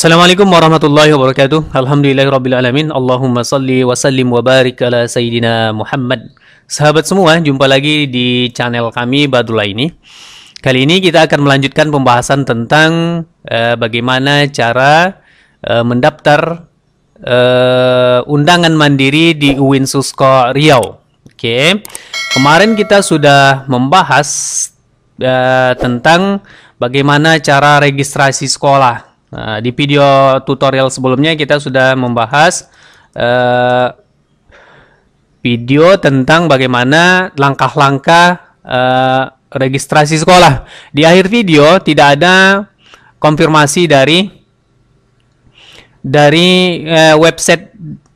Assalamualaikum warahmatullahi wabarakatuh. Alhamdulillahirrabbilalamin. Allahumma salli wa sallim wa barik ala Sayyidina Muhammad. Sahabat semua, jumpa lagi di channel kami Badula ini. Kali ini kita akan melanjutkan pembahasan tentang uh, bagaimana cara uh, mendaftar uh, undangan mandiri di UIN Susko Riau. Oke, okay. kemarin kita sudah membahas uh, tentang bagaimana cara registrasi sekolah Nah, di video tutorial sebelumnya kita sudah membahas uh, video tentang bagaimana langkah-langkah uh, registrasi sekolah. Di akhir video tidak ada konfirmasi dari dari uh, website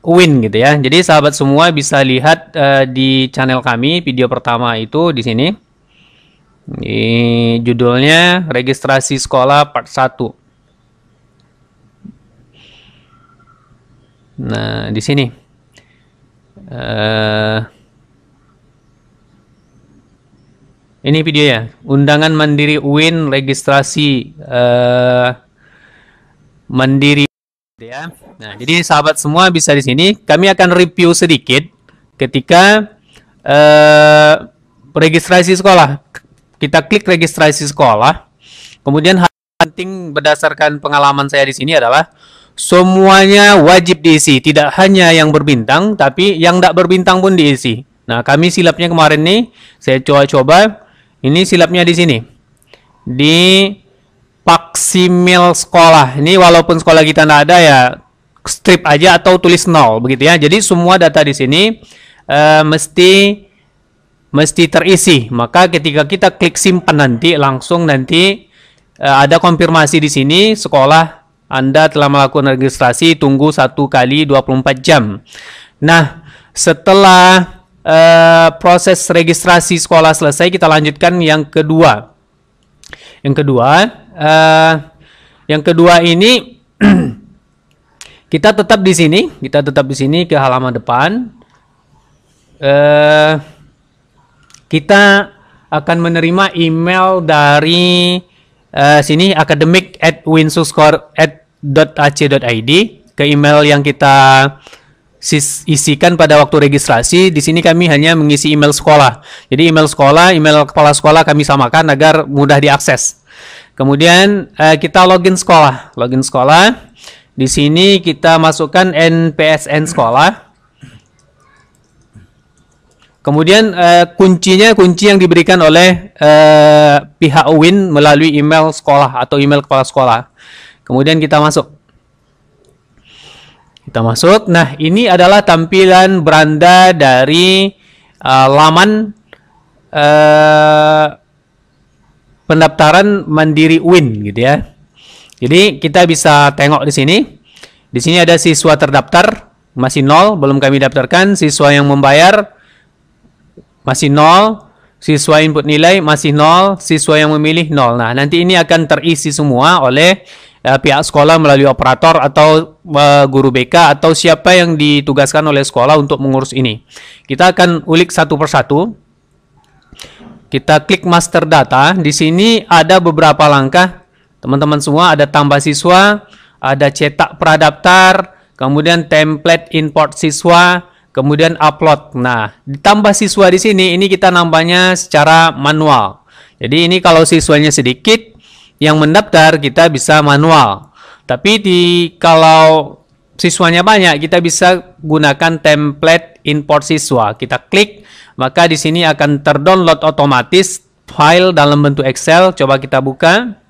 Win gitu ya. Jadi sahabat semua bisa lihat uh, di channel kami video pertama itu di sini. Ini judulnya registrasi sekolah part 1. Nah, di sini uh, ini video ya, undangan mandiri UIN registrasi uh, mandiri ya. Nah, jadi sahabat semua bisa di sini kami akan review sedikit ketika uh, registrasi sekolah. Kita klik registrasi sekolah. Kemudian hal penting berdasarkan pengalaman saya di sini adalah semuanya wajib diisi. Tidak hanya yang berbintang, tapi yang tidak berbintang pun diisi. Nah, kami silapnya kemarin nih, saya coba-coba. Ini silapnya di sini. Di paksimil sekolah. Ini walaupun sekolah kita tidak ada ya, strip aja atau tulis nol begitu ya. Jadi semua data di sini uh, mesti mesti terisi. Maka ketika kita klik simpan nanti langsung nanti uh, ada konfirmasi di sini sekolah anda telah melakukan registrasi, tunggu satu kali 24 jam. Nah, setelah uh, proses registrasi sekolah selesai, kita lanjutkan yang kedua. Yang kedua, uh, yang kedua ini kita tetap di sini, kita tetap di sini ke halaman depan. Uh, kita akan menerima email dari uh, sini akademik at winsuscore@ac.id ke email yang kita isikan pada waktu registrasi. Di sini kami hanya mengisi email sekolah. Jadi email sekolah, email kepala sekolah kami samakan agar mudah diakses. Kemudian uh, kita login sekolah, login sekolah. Di sini kita masukkan NPSN sekolah. Kemudian uh, kuncinya kunci yang diberikan oleh uh, pihak UIN melalui email sekolah atau email kepala sekolah. Kemudian kita masuk. Kita masuk. Nah, ini adalah tampilan beranda dari uh, laman uh, pendaftaran mandiri UIN gitu ya. Jadi kita bisa tengok di sini. Di sini ada siswa terdaftar masih nol, belum kami daftarkan, siswa yang membayar masih nol, siswa input nilai masih nol, siswa yang memilih nol. Nah, nanti ini akan terisi semua oleh uh, pihak sekolah melalui operator atau uh, guru BK atau siapa yang ditugaskan oleh sekolah untuk mengurus ini. Kita akan ulik satu persatu. Kita klik master data. Di sini ada beberapa langkah. Teman-teman semua ada tambah siswa, ada cetak pradaftar, kemudian template import siswa, kemudian upload. Nah, ditambah siswa di sini, ini kita nambahnya secara manual. Jadi ini kalau siswanya sedikit yang mendaftar kita bisa manual. Tapi di kalau siswanya banyak kita bisa gunakan template import siswa. Kita klik maka di sini akan terdownload otomatis file dalam bentuk Excel. Coba kita buka.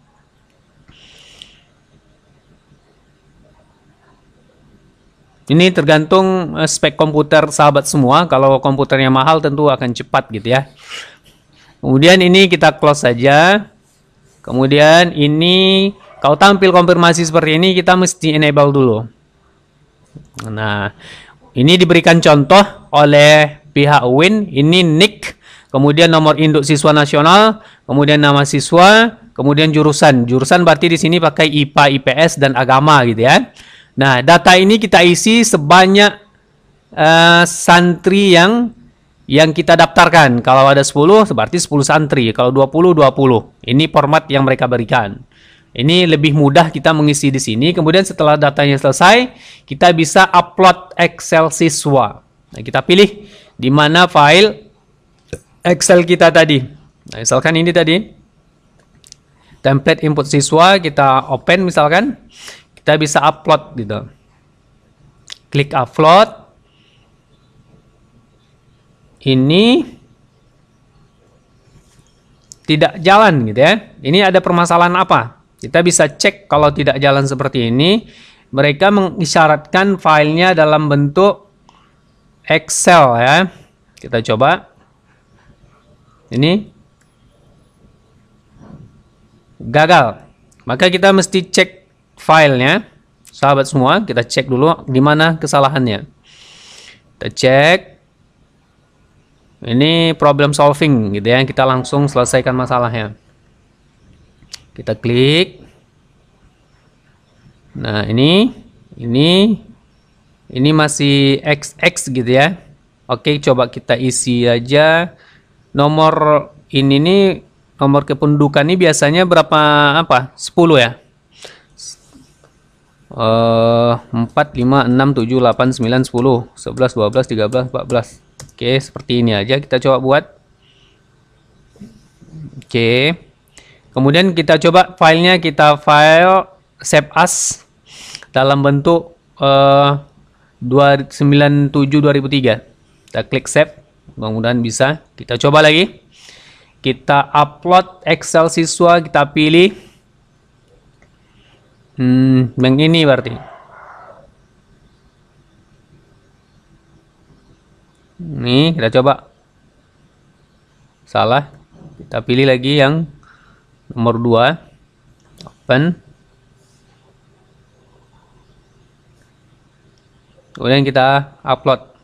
Ini tergantung eh, spek komputer sahabat semua. Kalau komputernya mahal tentu akan cepat gitu ya. Kemudian ini kita close saja. Kemudian ini kalau tampil konfirmasi seperti ini kita mesti enable dulu. Nah, ini diberikan contoh oleh pihak Win. Ini nick, kemudian nomor induk siswa nasional, kemudian nama siswa, kemudian jurusan. Jurusan berarti di sini pakai IPA, IPS dan agama gitu ya. Nah, data ini kita isi sebanyak uh, santri yang yang kita daftarkan. Kalau ada 10, berarti 10 santri. Kalau 20, 20. Ini format yang mereka berikan. Ini lebih mudah kita mengisi di sini. Kemudian setelah datanya selesai, kita bisa upload Excel siswa. Nah, kita pilih di mana file Excel kita tadi. Nah, misalkan ini tadi. Template input siswa kita open misalkan kita bisa upload gitu klik upload ini tidak jalan gitu ya. Ini ada permasalahan apa? Kita bisa cek kalau tidak jalan seperti ini, mereka mengisyaratkan filenya dalam bentuk Excel ya. Kita coba. Ini gagal. Maka kita mesti cek filenya. Sahabat semua, kita cek dulu di mana kesalahannya. Kita cek. Ini problem solving gitu ya. Kita langsung selesaikan masalahnya. Kita klik. Nah, ini ini ini masih XX gitu ya. Oke, coba kita isi aja nomor ini nih nomor kependudukan ini biasanya berapa apa? 10 ya uh, 4, 5, 6, 7, 8, 9, 10, 11, 12, 13, 14 oke okay, seperti ini aja kita coba buat oke okay. kemudian kita coba filenya kita file save as dalam bentuk uh, 297 2003 kita klik save mudah-mudahan bisa kita coba lagi kita upload Excel siswa kita pilih Hmm, yang ini berarti. Ini kita coba. Salah. Kita pilih lagi yang nomor 2. Open. Kemudian kita upload.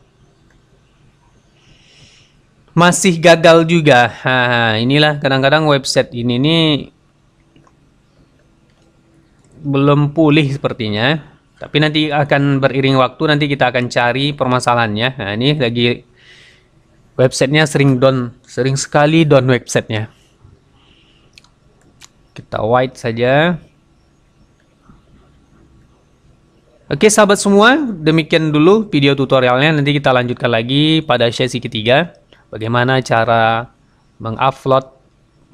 Masih gagal juga. Ha, inilah kadang-kadang website ini nih belum pulih sepertinya. Tapi nanti akan beriring waktu nanti kita akan cari permasalahannya. Nah, ini lagi websitenya sering down, sering sekali down websitenya. Kita white saja. Oke sahabat semua, demikian dulu video tutorialnya. Nanti kita lanjutkan lagi pada sesi ketiga. Bagaimana cara mengupload,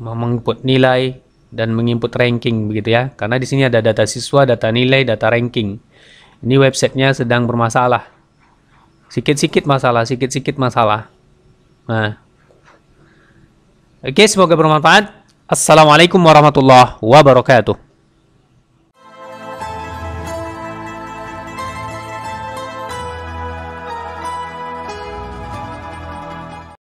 menginput nilai dan menginput ranking begitu ya. Karena di sini ada data siswa, data nilai, data ranking. Ini websitenya sedang bermasalah. Sikit-sikit masalah, sikit-sikit masalah. Nah. Oke, semoga bermanfaat. Assalamualaikum warahmatullahi wabarakatuh.